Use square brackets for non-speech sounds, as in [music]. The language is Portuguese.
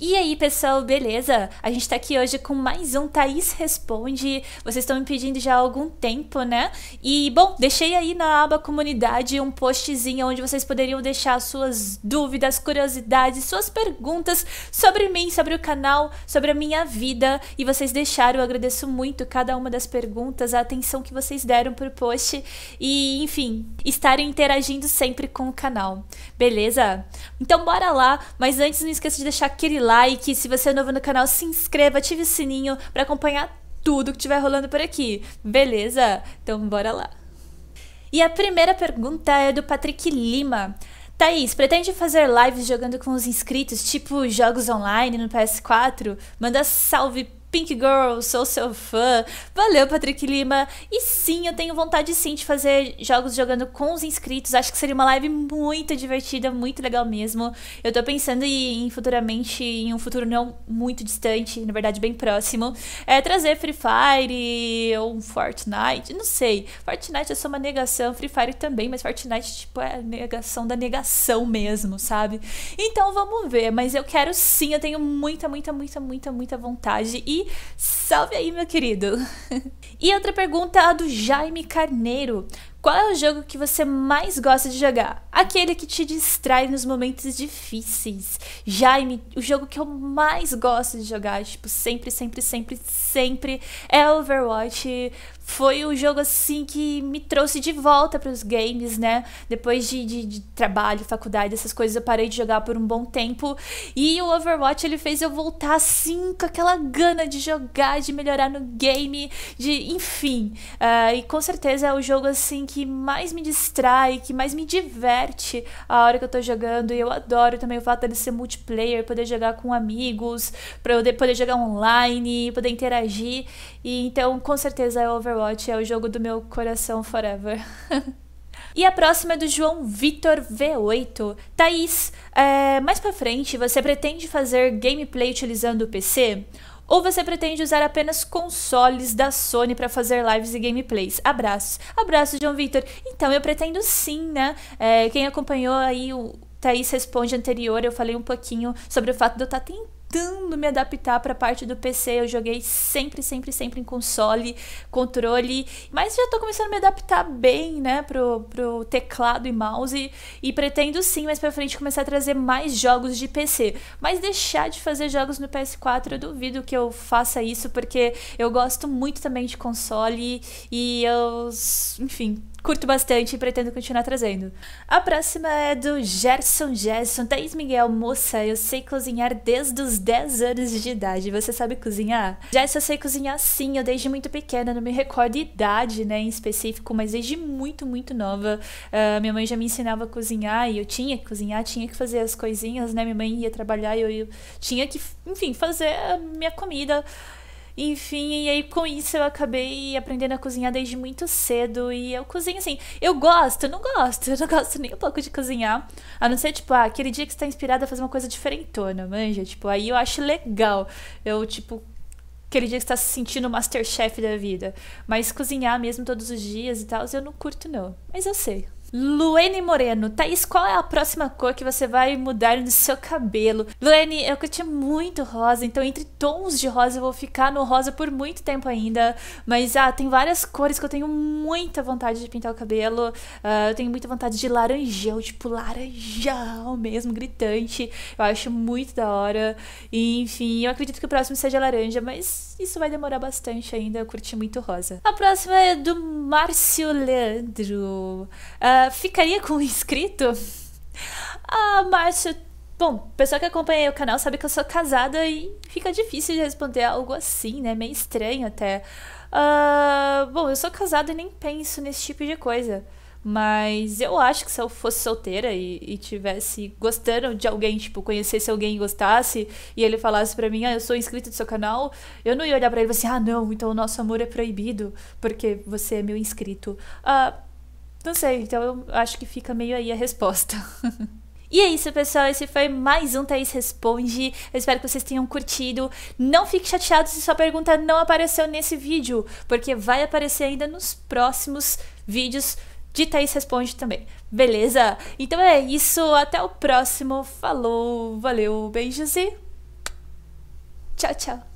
E aí, pessoal, beleza? A gente tá aqui hoje com mais um Thaís Responde. Vocês estão me pedindo já há algum tempo, né? E, bom, deixei aí na aba comunidade um postzinho onde vocês poderiam deixar suas dúvidas, curiosidades, suas perguntas sobre mim, sobre o canal, sobre a minha vida. E vocês deixaram, eu agradeço muito cada uma das perguntas, a atenção que vocês deram pro post e, enfim, estarem interagindo sempre com o canal. Beleza? Então, bora lá. Mas antes, não esqueça de deixar aquele se você é novo no canal, se inscreva, ative o sininho para acompanhar tudo que estiver rolando por aqui. Beleza? Então bora lá. E a primeira pergunta é do Patrick Lima. Thaís, pretende fazer lives jogando com os inscritos, tipo jogos online no PS4? Manda salve Pink Girl, sou seu fã. Valeu, Patrick Lima. E sim, eu tenho vontade sim de fazer jogos jogando com os inscritos. Acho que seria uma live muito divertida, muito legal mesmo. Eu tô pensando em, futuramente, em um futuro não muito distante, na verdade bem próximo, é trazer Free Fire ou um Fortnite, não sei. Fortnite é só uma negação, Free Fire também, mas Fortnite tipo é a negação da negação mesmo, sabe? Então vamos ver, mas eu quero sim, eu tenho muita, muita, muita, muita, muita vontade e Salve aí, meu querido! [laughs] E outra pergunta é a do Jaime Carneiro. Qual é o jogo que você mais gosta de jogar? Aquele que te distrai nos momentos difíceis. Jaime, o jogo que eu mais gosto de jogar, tipo, sempre, sempre, sempre, sempre é Overwatch. Foi o jogo assim que me trouxe de volta para os games, né? Depois de, de, de, trabalho, faculdade, essas coisas, eu parei de jogar por um bom tempo. E o Overwatch ele fez eu voltar assim, com aquela gana de jogar, de melhorar no game, de enfim. Uh, e com certeza é o jogo assim que mais me distrai, que mais me diverte a hora que eu tô jogando. E eu adoro também o fato dele ser multiplayer, poder jogar com amigos, pra eu poder jogar online, poder interagir. E então, com certeza, é Overwatch é o jogo do meu coração forever. [laughs] E a próxima é do João Vitor V8. Thaís, é, mais pra frente, você pretende fazer gameplay utilizando o PC? Ou você pretende usar apenas consoles da Sony para fazer lives e gameplays? Abraços. abraço, João Vitor. Então, eu pretendo sim, né? É, quem acompanhou aí o Thaís Responde anterior, eu falei um pouquinho sobre o fato de eu estar tá tentando tentando me adaptar para a parte do PC. Eu joguei sempre, sempre, sempre em console, controle, mas já estou começando a me adaptar bem, né, pro, pro teclado e mouse e pretendo sim mais para frente começar a trazer mais jogos de PC. Mas deixar de fazer jogos no PS4, eu duvido que eu faça isso porque eu gosto muito também de console e eu, enfim, curto bastante e pretendo continuar trazendo. A próxima é do Gerson Gerson, Thaís Miguel, moça, eu sei cozinhar desde os 10 anos de idade. Você sabe cozinhar? Já eu sei cozinhar sim, eu desde muito pequena, não me recordo idade, né, em específico, mas desde muito, muito nova, uh, minha mãe já me ensinava a cozinhar e eu tinha que cozinhar, tinha que fazer as coisinhas, né? Minha mãe ia trabalhar e eu, eu tinha que, enfim, fazer a minha comida enfim, e aí com isso eu acabei aprendendo a cozinhar desde muito cedo. E eu cozinho assim. Eu gosto, eu não gosto, eu não gosto nem um pouco de cozinhar. A não ser, tipo, ah, aquele dia que você tá inspirada a fazer uma coisa diferentona, manja. Tipo, aí eu acho legal. Eu, tipo, aquele dia que você tá se sentindo o masterchef da vida. Mas cozinhar mesmo todos os dias e tal, eu não curto, não. Mas eu sei, Luene Moreno, Thaís, qual é a próxima cor que você vai mudar no seu cabelo? Luene, eu curti muito rosa, então entre tons de rosa eu vou ficar no rosa por muito tempo ainda. Mas ah, tem várias cores que eu tenho muita vontade de pintar o cabelo. Uh, eu tenho muita vontade de laranjão, tipo laranjão mesmo, gritante. Eu acho muito da hora. E, enfim, eu acredito que o próximo seja laranja, mas isso vai demorar bastante ainda. Eu curti muito rosa. A próxima é do Márcio Leandro. Uh, ficaria com o inscrito? [laughs] Ah, Márcio. Bom, pessoal que acompanha o canal sabe que eu sou casada e fica difícil de responder algo assim, né? Meio estranho até. Uh, bom, eu sou casada e nem penso nesse tipo de coisa. Mas eu acho que se eu fosse solteira e, e tivesse gostando de alguém, tipo, conhecesse alguém e gostasse, e ele falasse para mim, ah, eu sou inscrito do seu canal, eu não ia olhar para ele e assim, ah, não, então o nosso amor é proibido, porque você é meu inscrito. Ah, não sei, então eu acho que fica meio aí a resposta. [laughs] E é isso, pessoal. Esse foi mais um Thaís Responde. Eu espero que vocês tenham curtido. Não fique chateado se sua pergunta não apareceu nesse vídeo, porque vai aparecer ainda nos próximos vídeos de Thaís Responde também. Beleza? Então é isso. Até o próximo. Falou, valeu, beijos e tchau, tchau.